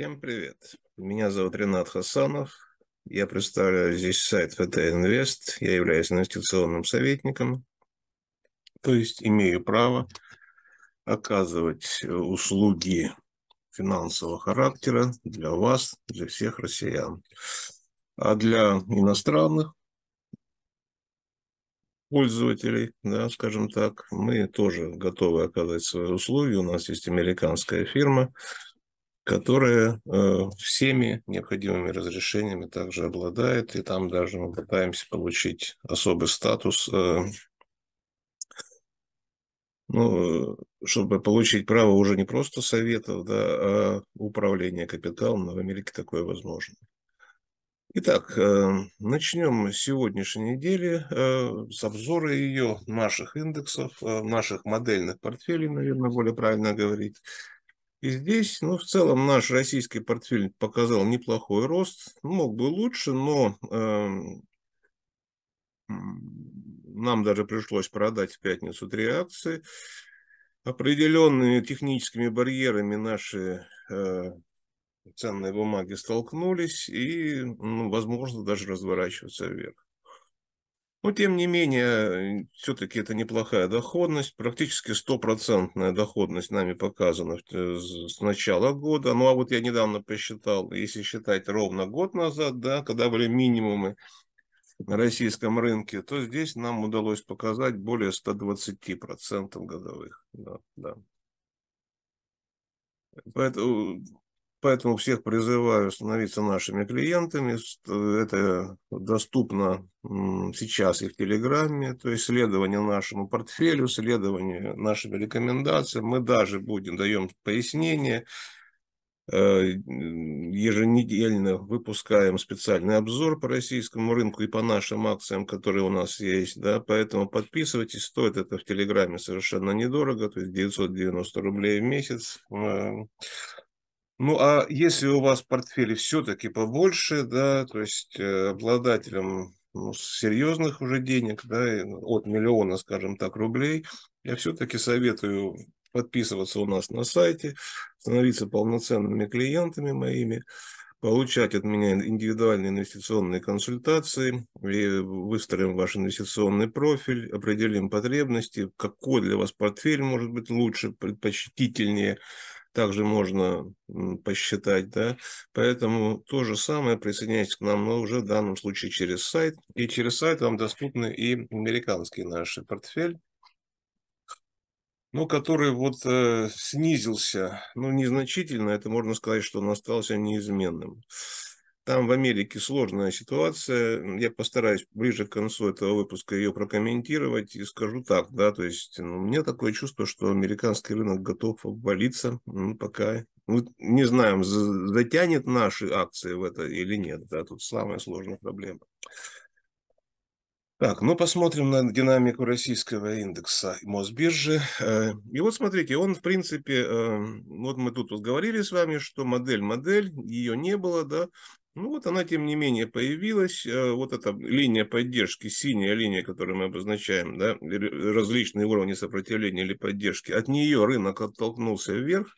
Всем привет. Меня зовут Ренат Хасанов. Я представляю здесь сайт ФТ Инвест. Я являюсь инвестиционным советником, то есть имею право оказывать э, услуги финансового характера для вас, для всех россиян. А для иностранных пользователей, да, скажем так, мы тоже готовы оказывать свои услуги. У нас есть американская фирма, которая э, всеми необходимыми разрешениями также обладает, и там даже мы пытаемся получить особый статус, э, ну, э, чтобы получить право уже не просто советов, да, а управления капиталом, но в Америке такое возможно. Итак, начнем с сегодняшней недели с обзора ее наших индексов, наших модельных портфелей, наверное, более правильно говорить. И здесь, ну, в целом наш российский портфель показал неплохой рост, ну, мог бы лучше, но э, нам даже пришлось продать в пятницу три акции. Определенные техническими барьерами наши э, ценные бумаги столкнулись и, ну, возможно, даже разворачиваться вверх. Но, тем не менее, все-таки это неплохая доходность. Практически стопроцентная доходность нами показана э, с начала года. Ну, а вот я недавно посчитал, если считать ровно год назад, да, когда были минимумы на российском рынке, то здесь нам удалось показать более 120% годовых. Да, да. Поэтому Поэтому всех призываю становиться нашими клиентами. Э, это доступно сейчас и в Телеграме. То есть следование нашему портфелю, следование нашим рекомендациям. Мы даже будем, даем пояснения. Э, еженедельно выпускаем специальный обзор по российскому рынку и по нашим акциям, которые у нас есть. Да? Поэтому подписывайтесь. Стоит это в Телеграме совершенно недорого. То есть 990 рублей в месяц э, ну, а если у вас портфели все-таки побольше, да, то есть э, обладателем ну, серьезных уже денег, да, от миллиона, скажем так, рублей, я все-таки советую подписываться у нас на сайте, становиться полноценными клиентами моими, получать от меня индивидуальные инвестиционные консультации, и выстроим ваш инвестиционный профиль, определим потребности, какой для вас портфель может быть лучше, предпочтительнее, также можно посчитать, да. Поэтому то же самое присоединяйтесь к нам, но уже в данном случае через сайт. И через сайт вам доступны и американский наш портфель ну, который вот э, снизился, ну, незначительно, это можно сказать, что он остался неизменным. Там в Америке сложная ситуация. Я постараюсь ближе к концу этого выпуска ее прокомментировать и скажу так, да, то есть ну, у меня такое чувство, что американский рынок готов обвалиться, ну, пока мы не знаем, затянет наши акции в это или нет, да, тут самая сложная проблема. Так, ну посмотрим на динамику российского индекса Мосбиржи. Э, и вот смотрите, он в принципе, э, вот мы тут вот говорили с вами, что модель-модель, ее не было, да, ну вот она, тем не менее, появилась. Э, вот эта линия поддержки, синяя линия, которую мы обозначаем, да, различные уровни сопротивления или поддержки, от нее рынок оттолкнулся вверх.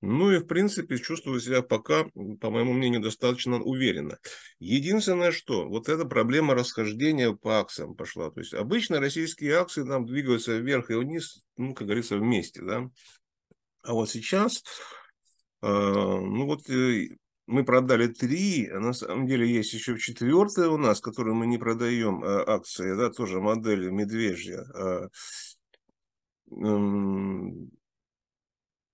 Ну и, в принципе, чувствую себя пока, по моему мнению, достаточно уверенно. Единственное, что вот эта проблема расхождения по акциям пошла. То есть обычно российские акции там двигаются вверх и вниз, ну, как говорится, вместе, да. А вот сейчас э, ну вот э, мы продали три, а на самом деле есть еще четвертая у нас, которую мы не продаем, э, акция, да, тоже модель медвежья. А,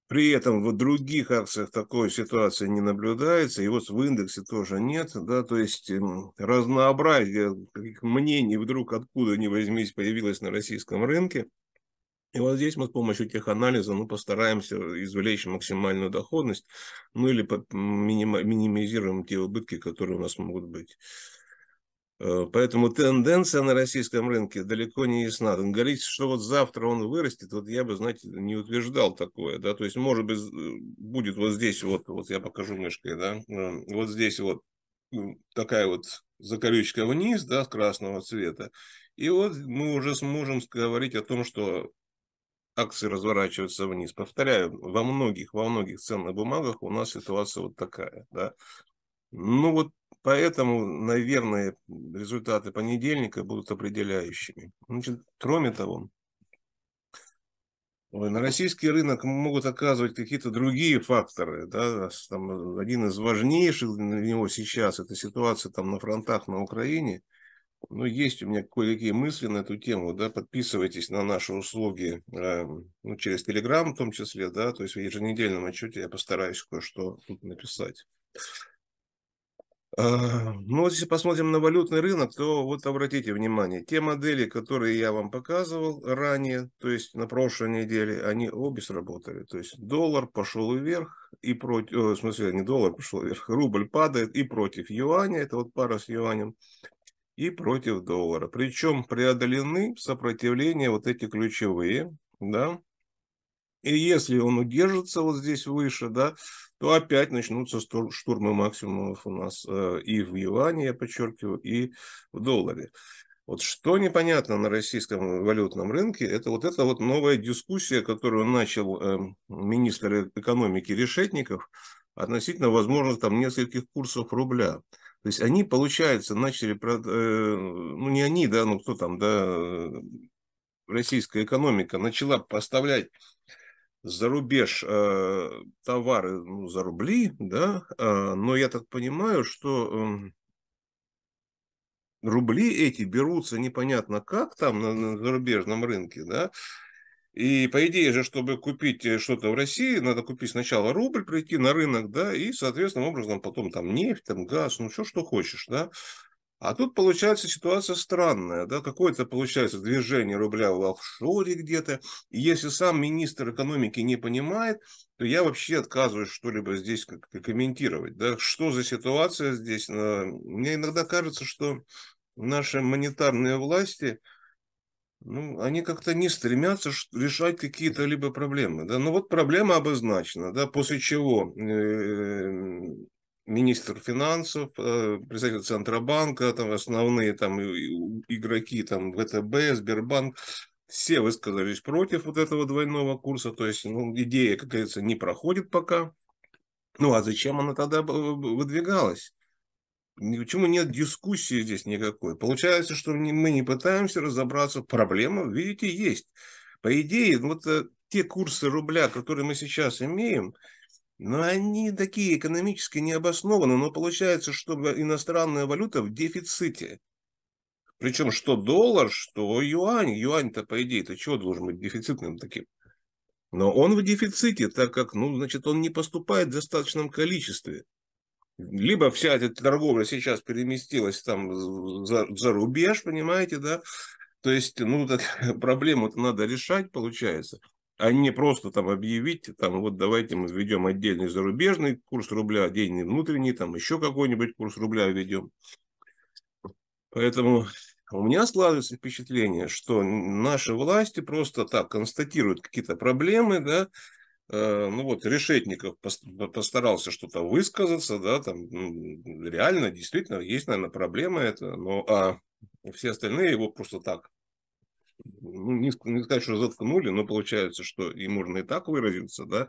При этом в других акциях такой ситуации не наблюдается, и вот в индексе тоже нет, да, то есть разнообразие мнений вдруг откуда ни возьмись появилось на российском рынке. И вот здесь мы с помощью теханализа ну, постараемся извлечь максимальную доходность, ну или минимизируем те убытки, которые у нас могут быть. Э, поэтому тенденция на российском рынке далеко не ясна. Говорить, что вот завтра он вырастет, вот я бы, знаете, не утверждал такое. Да? То есть, может быть, будет вот здесь вот, вот я покажу мышкой, да, э, вот здесь вот такая вот закорючка вниз, да, красного цвета. И вот мы уже сможем говорить о том, что акции разворачиваются вниз. Повторяю, во многих, во многих ценных бумагах у нас ситуация вот такая. Да? Ну вот поэтому, наверное, результаты понедельника будут определяющими. Значит, кроме того, на российский рынок могут оказывать какие-то другие факторы. Да? Там э, один из важнейших для него сейчас – это ситуация там на фронтах на Украине – ну, есть у меня кое-какие мысли на эту тему, да, подписывайтесь на наши услуги э, ну, через Telegram, в том числе, да, то есть в еженедельном отчете я постараюсь кое-что тут написать. Э, ну, вот если посмотрим на валютный рынок, то вот обратите внимание, те модели, которые я вам показывал ранее, то есть на прошлой неделе, они обе сработали, то есть доллар пошел вверх, и против, э, в смысле, не доллар пошел вверх, рубль падает и против юаня, это вот пара с юанем, и против доллара. Причем преодолены сопротивления вот эти ключевые, да, и если он удержится вот здесь выше, да, то опять начнутся штурмы максимумов у нас э, и в юане, я подчеркиваю, и в долларе. Вот что непонятно на российском валютном рынке, это вот эта вот новая дискуссия, которую начал эм, министр э-, экономики Решетников относительно возможных там нескольких курсов рубля. То есть они, получается, начали, э, ну не они, да, ну кто там, да, российская экономика начала поставлять за рубеж э, товары ну, за рубли, да, а, но я так понимаю, что эм, рубли эти берутся непонятно как там на зарубежном рынке, да, и по идее же, чтобы купить э, что-то в России, надо купить сначала рубль, прийти на рынок, да, и, соответственным образом, потом там нефть, там газ, ну, все, что хочешь, да. А тут получается ситуация странная, да, какое-то получается движение рубля в офшоре где-то. И если сам министр экономики не понимает, то я вообще отказываюсь что-либо здесь комментировать, да, что за ситуация здесь. Э, мне иногда кажется, что наши монетарные власти – ну, они как-то не стремятся решать какие-то либо проблемы. Да? Ну вот проблема обозначена, да, после чего эм, министр финансов, э, представитель Центробанка, там основные там, игроки там, ВТБ, Сбербанк, все высказались против вот этого двойного курса, то есть ну, идея, как говорится, не проходит пока. Ну а зачем она тогда выдвигалась? Почему нет дискуссии здесь никакой? Получается, что мы не пытаемся разобраться в проблемах. Видите, есть. По идее, ну вот э, те курсы рубля, которые мы сейчас имеем, но ну, они такие экономически необоснованные. Но получается, что иностранная валюта в дефиците. Причем что доллар, что юань. Юань-то, по идее, ты чего должен быть дефицитным таким? Но он в дефиците, так как, ну, значит, он не поступает в достаточном количестве. Либо вся эта торговля сейчас переместилась там за, за рубеж, понимаете, да? То есть, ну, так, проблему-то надо решать, получается, а не просто там объявить, там, вот давайте мы введем отдельный зарубежный курс рубля, отдельный внутренний, там еще какой-нибудь курс рубля введем. Поэтому у меня складывается впечатление, что наши власти просто так констатируют какие-то проблемы, да, Э, ну вот Решетников постарался что-то высказаться, да, там реально, действительно, есть, наверное, проблема это, но а все остальные его просто так, ну, не, сказать, что заткнули, но получается, что и можно и так выразиться, да,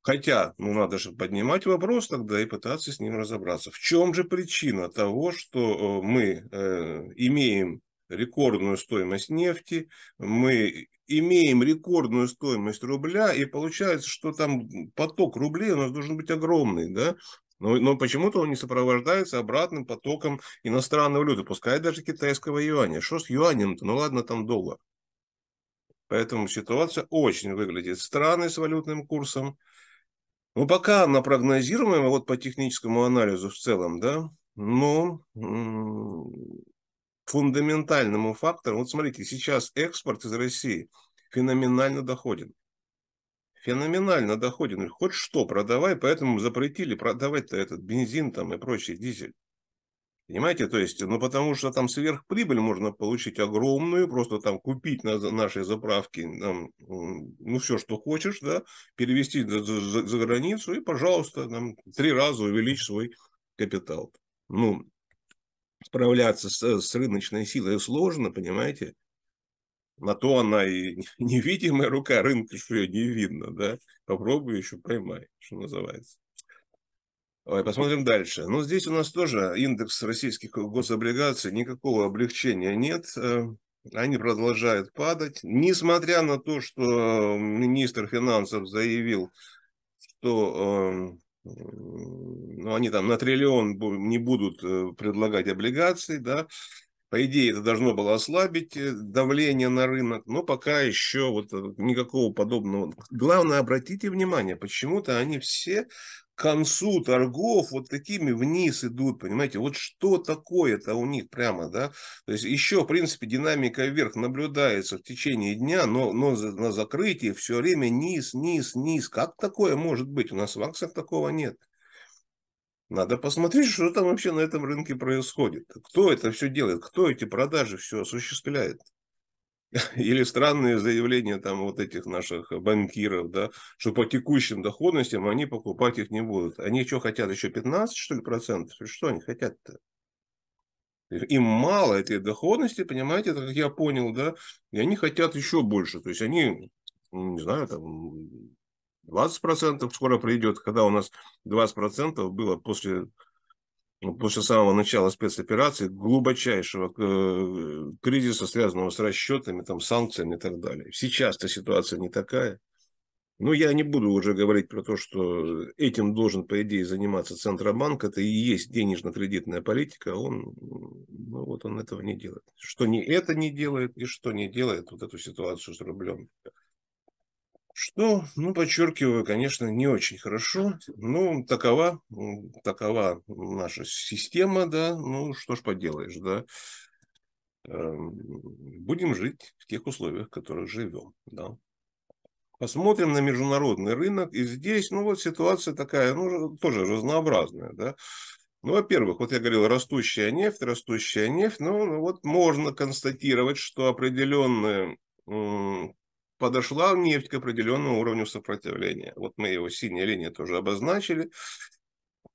хотя, ну, надо же поднимать вопрос тогда и пытаться с ним разобраться. В чем же причина того, что э, мы э, имеем рекордную стоимость нефти, мы имеем рекордную стоимость рубля, и получается, что там поток рублей у нас должен быть огромный, да, но, но почему-то он не сопровождается обратным потоком иностранной валюты, пускай даже китайского юаня. Что с юанем-то? Ну ладно, там доллар. Поэтому ситуация очень выглядит странной с валютным курсом. Ну, пока она прогнозируемая, вот по техническому анализу в целом, да, но ну, фундаментальному фактору. Вот смотрите, сейчас экспорт из России феноменально доходен. Феноменально доходен. Хоть что продавай, поэтому запретили продавать-то этот бензин там и прочий дизель. Понимаете, то есть, ну потому что там сверхприбыль можно получить огромную, просто там купить на нашей заправке, там, ну все, что хочешь, да, перевести за, за, за границу и, пожалуйста, там, три раза увеличить свой капитал. Ну, справляться с, э, с рыночной силой сложно, понимаете? На то она и невидимая рука рынка, что ее не видно, да? Попробуй еще поймай, что называется. Ой, посмотрим дальше. Ну, здесь у нас тоже индекс российских гособлигаций, никакого облегчения нет. Э, они продолжают падать. Несмотря на то, что э, министр финансов заявил, что ну, они там на триллион не будут э, предлагать облигации, да, по идее, это должно было ослабить э, давление на рынок, но пока еще вот э, никакого подобного. Главное, обратите внимание, почему-то они все концу торгов вот такими вниз идут, понимаете, вот что такое-то у них прямо, да, то есть еще, в принципе, динамика вверх наблюдается в течение дня, но, но на закрытии все время низ, низ, низ, как такое может быть, у нас в акциях такого нет. Надо посмотреть, что там вообще на этом рынке происходит, кто это все делает, кто эти продажи все осуществляет. или странные заявления там вот этих наших э, банкиров, да, что по текущим доходностям они покупать их не будут. Они что хотят, еще 15, что ли, процентов? Что они хотят-то? Э, им мало этой доходности, понимаете, это как я понял, да, и они хотят еще больше. То есть они, ну, не знаю, там 20% скоро придет, когда у нас 20% было после ну, после самого начала спецоперации, глубочайшего э, кризиса, связанного с расчетами, там, санкциями и так далее. Сейчас-то ситуация не такая. Но ну, я не буду уже говорить про то, что этим должен, по идее, заниматься Центробанк. Это и есть денежно-кредитная политика. А он, ну, вот он этого не делает. Что не это не делает, и что не делает вот эту ситуацию с рублем. Что, ну, подчеркиваю, конечно, не очень хорошо, но ну, такова, такова наша система, да, ну, что ж поделаешь, да. Эм, будем жить в тех условиях, в которых живем, да. Посмотрим на международный рынок, и здесь, ну, вот ситуация такая, ну, тоже разнообразная, да. Ну, во-первых, вот я говорил, растущая нефть, растущая нефть, ну, ну вот можно констатировать, что определенные подошла нефть к определенному уровню сопротивления. Вот мы его синяя линия тоже обозначили.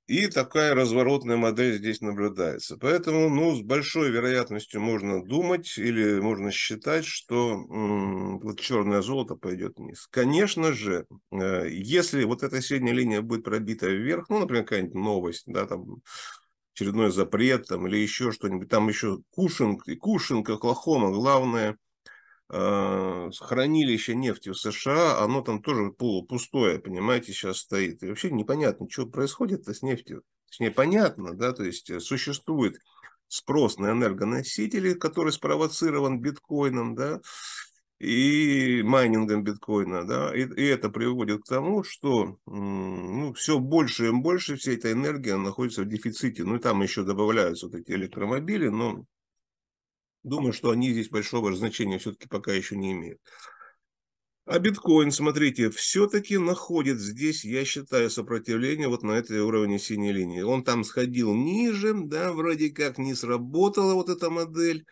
И такая разворотная модель здесь наблюдается. Поэтому ну, с большой вероятностью можно думать или можно считать, что вот черное золото пойдет вниз. Конечно же, э, если вот эта средняя линия будет пробита вверх, ну, например, какая-нибудь новость, да, там очередной запрет там, или еще что-нибудь, там еще Кушинг, Кушинг, Оклахома, главное – а, хранилище нефти в США, оно там тоже полупустое, понимаете, сейчас стоит. И вообще непонятно, что происходит с нефтью. Точнее, понятно, да, то есть э, существует спрос на энергоносители, который спровоцирован биткоином, да, и майнингом биткоина, да, и, и это приводит к тому, что ну, все больше и больше вся эта энергия находится в дефиците, ну и там еще добавляются вот эти электромобили, но Думаю, что они здесь большого значения все-таки пока еще не имеют. А биткоин, смотрите, все-таки находит здесь, я считаю, сопротивление вот на этой уровне синей линии. Он там сходил ниже, да, вроде как не сработала вот эта модель.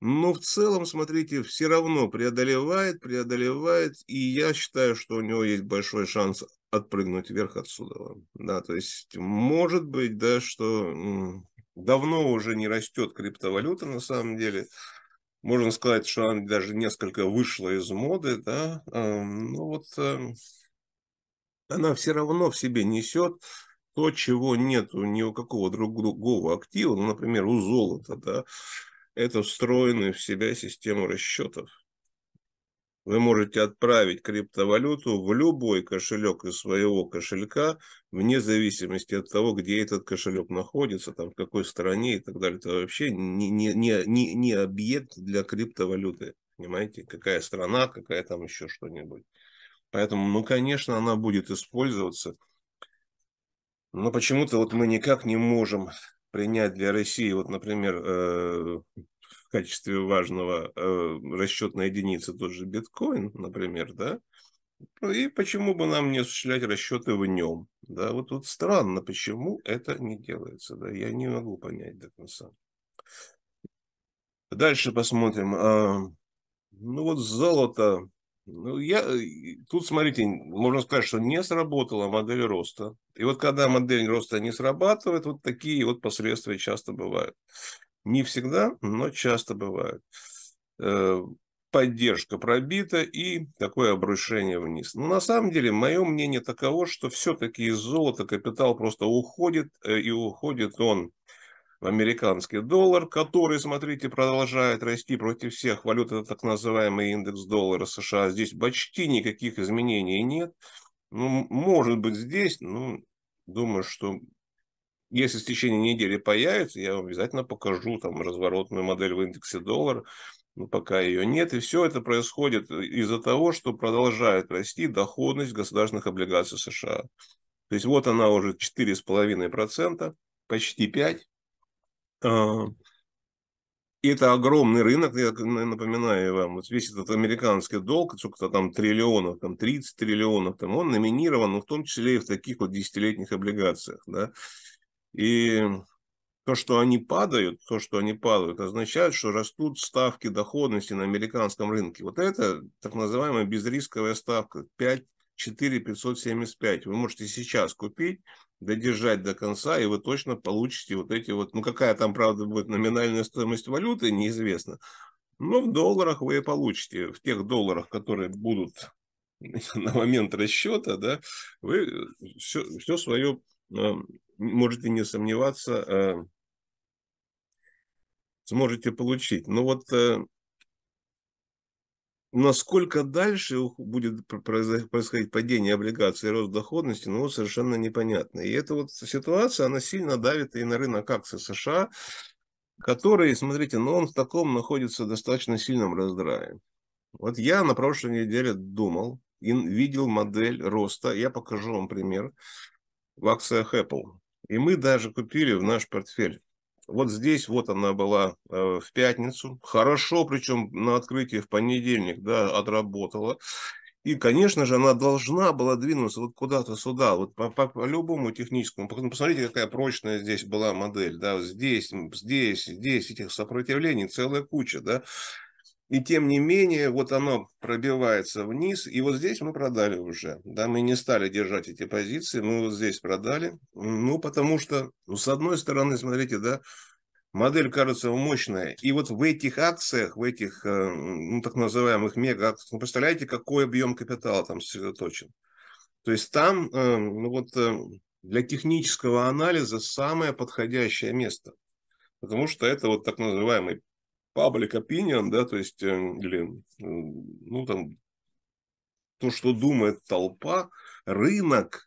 Но в целом, смотрите, все равно преодолевает, преодолевает. И я считаю, что у него есть большой шанс отпрыгнуть вверх отсюда. Да, то есть, может быть, да, что давно уже не растет криптовалюта на самом деле. Можно сказать, что она даже несколько вышла из моды, да, эм, но ну вот эм, она все равно в себе несет то, чего нет у ни у какого другого актива, ну, например, у золота, да, это встроенная в себя система расчетов. Вы можете отправить криптовалюту в любой кошелек из своего кошелька, вне зависимости от того, где этот кошелек находится, там, в какой стране и так далее. Это вообще не, не, не, не, не объект для криптовалюты. Понимаете, какая страна, какая там еще что-нибудь. Поэтому, ну, конечно, она будет использоваться. Но почему-то вот мы никак не можем принять для России, вот, например, э, в качестве важного э, расчетной единицы тот же биткоин, например, да, ну и почему бы нам не осуществлять расчеты в нем? Да, вот тут вот странно, почему это не делается. Да, я не могу понять до конца. Дальше посмотрим. А, ну вот золото. Ну, я, тут, смотрите, можно сказать, что не сработала модель роста. И вот когда модель роста не срабатывает, вот такие вот последствия часто бывают. Не всегда, но часто бывает. Э, поддержка пробита и такое обрушение вниз. Но ну, на самом деле мое мнение таково, что все-таки из золота капитал просто уходит, э, и уходит он в американский доллар, который, смотрите, продолжает расти против всех валют, это так называемый индекс доллара США. Здесь почти никаких изменений нет. Ну, может быть, здесь, но ну, думаю, что если в течение недели появится, я вам обязательно покажу там разворотную модель в индексе доллара, но пока ее нет. И все это происходит э, из-за того, что продолжает расти доходность государственных облигаций США. То есть вот она уже 4,5%, почти 5%. А, и это огромный рынок, я напоминаю вам, вот весь этот американский долг, сколько-то там триллионов, там 30 триллионов, там он номинирован, ну, в том числе и в таких вот десятилетних облигациях, да. И то, что они падают, то, что они падают, означает, что растут ставки доходности на американском рынке. Вот это так называемая безрисковая ставка 5, 4, 575. Вы можете сейчас купить, додержать до конца, и вы точно получите вот эти вот, ну какая там, правда, будет номинальная стоимость валюты, неизвестно. Но в долларах вы и получите, в тех долларах, которые будут на момент расчета, да, вы все, все свое э, можете не сомневаться, э, сможете получить. Но вот э, насколько дальше будет происходить падение облигаций и рост доходности, ну, совершенно непонятно. И эта вот ситуация, она сильно давит и на рынок акций США, который, смотрите, ну, он в таком находится достаточно сильном раздрае. Вот я на прошлой неделе думал, видел модель роста, я покажу вам пример, в акциях Apple. И мы даже купили в наш портфель. Вот здесь вот она была э, в пятницу. Хорошо, причем на открытии в понедельник, да, отработала. И, конечно же, она должна была двинуться вот куда-то сюда, вот по, по, по любому техническому. Посмотрите, какая прочная здесь была модель, да, здесь, здесь, здесь этих сопротивлений целая куча, да. И тем не менее, вот оно пробивается вниз, и вот здесь мы продали уже. Да, мы не стали держать эти позиции, мы вот здесь продали. Ну, потому что, ну, с одной стороны, смотрите, да, модель кажется мощная. И вот в этих акциях, в этих, э, ну, так называемых мега-акциях, ну, представляете, какой объем капитала там сосредоточен. То есть там, э, ну, вот э, для технического анализа самое подходящее место. Потому что это вот так называемый public opinion, да, то есть, или, эм, ну, там, то, что думает толпа, рынок,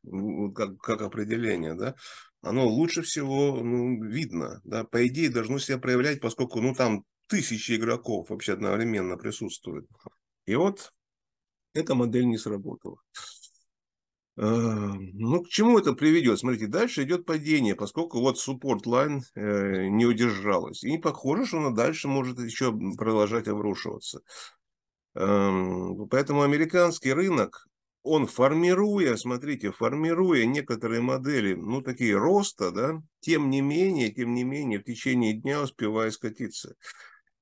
как, как определение, да, оно лучше всего ну, видно, да, по идее должно себя проявлять, поскольку, ну, там тысячи игроков вообще одновременно присутствуют. И вот эта модель не сработала. Э, ну, к чему это приведет? Смотрите, дальше идет падение, поскольку вот суппорт лайн э, не удержалась. И не похоже, что она дальше может еще продолжать обрушиваться. Эм, поэтому американский рынок, он формируя, смотрите, формируя некоторые модели, ну, такие роста, да, тем не менее, тем не менее, в течение дня успевая скатиться.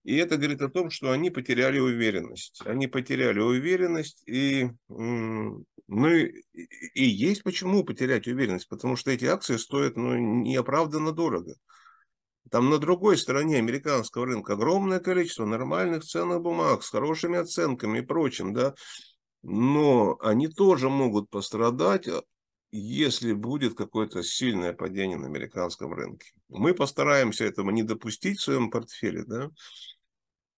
И это говорит о том, что они потеряли уверенность. Они потеряли уверенность и м- ну и, и есть почему потерять уверенность, потому что эти акции стоят ну, неоправданно дорого. Там на другой стороне американского рынка огромное количество нормальных ценных бумаг с хорошими оценками и прочим, да. Но они тоже могут пострадать, а, если будет какое-то сильное падение на американском рынке. Мы постараемся этого не допустить в своем портфеле, да.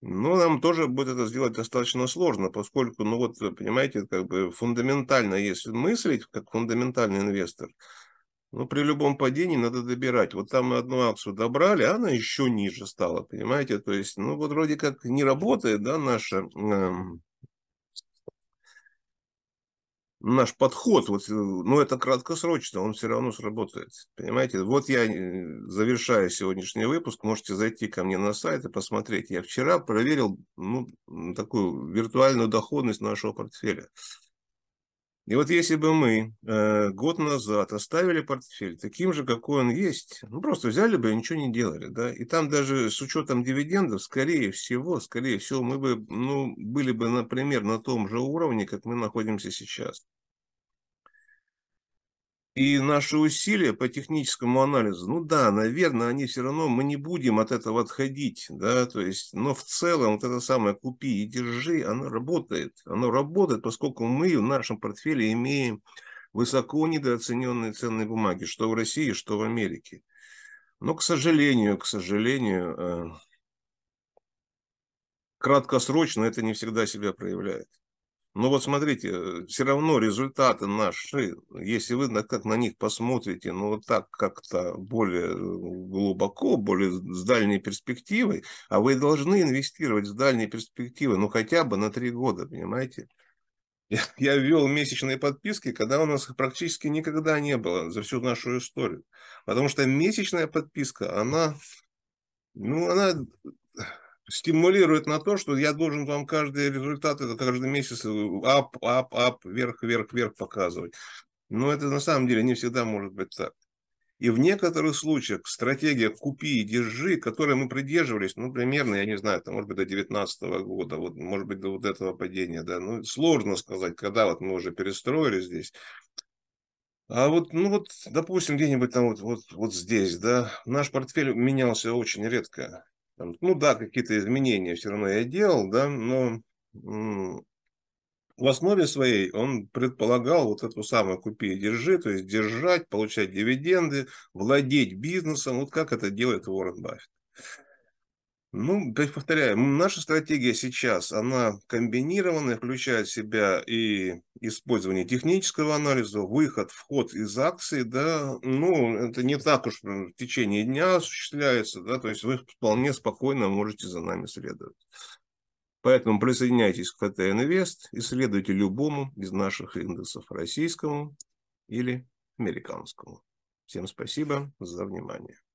Ну, нам тоже будет это сделать достаточно сложно, поскольку, ну вот, э, понимаете, как бы фундаментально, если мыслить как фундаментальный инвестор, ну, при любом падении надо добирать. Вот там мы одну акцию добрали, а она еще ниже стала, понимаете? То есть, ну, вот вроде как не работает, да, наша эм, наш подход, вот, ну это краткосрочно, он все равно сработает. Понимаете, вот я э, завершаю сегодняшний выпуск, можете зайти ко мне на сайт и посмотреть. Я вчера проверил ну, такую виртуальную доходность нашего портфеля. И вот если бы мы э, год назад оставили портфель таким же, какой он есть, ну просто взяли бы и ничего не делали, да, и там даже с учетом дивидендов, скорее всего, скорее всего, мы бы, ну, были бы, например, на том же уровне, как мы находимся сейчас. И наши усилия по техническому анализу, ну да, наверное, они все равно, мы не будем от этого отходить, да, то есть, но в целом вот это самое «купи и держи», оно работает, оно работает, поскольку мы в нашем портфеле имеем высоко недооцененные ценные бумаги, что в России, что в Америке. Но, к сожалению, к сожалению, э, краткосрочно это не всегда себя проявляет. Но ну, вот смотрите, э, все равно результаты наши, если вы на, как на них посмотрите, ну вот так как-то более э, глубоко, более с дальней перспективой, а вы должны инвестировать с дальней перспективы, ну хотя бы на три года, понимаете? Я, я ввел месячные подписки, когда у нас их практически никогда не было за всю нашу историю. Потому что месячная подписка, она, ну, она стимулирует на то, что я должен вам каждый результат, это каждый месяц э, ап, ап, ап, вверх, вверх, вверх показывать. Но это на самом деле не всегда может быть так. И в некоторых случаях стратегия «купи и держи», которой мы придерживались, ну, примерно, я не знаю, там, может быть, до 2019 года, вот, может быть, до вот этого падения, да, ну, сложно сказать, когда вот мы уже перестроили здесь. А вот, ну вот, допустим, где-нибудь там вот, вот, вот здесь, да, наш портфель менялся очень редко. Ну да, какие-то изменения все равно я делал, да, но в основе своей он предполагал вот эту самую купи и держи, то есть держать, получать дивиденды, владеть бизнесом, вот как это делает Уоррен Баффет. Ну, то есть, повторяю, наша стратегия сейчас, она комбинированная, включает в себя и использование технического анализа, выход, вход из акции, да, ну, это не так уж в течение дня осуществляется, да, то есть вы вполне спокойно можете за нами следовать. Поэтому присоединяйтесь к ФТ Инвест и следуйте любому из наших индексов, российскому или американскому. Всем спасибо за внимание.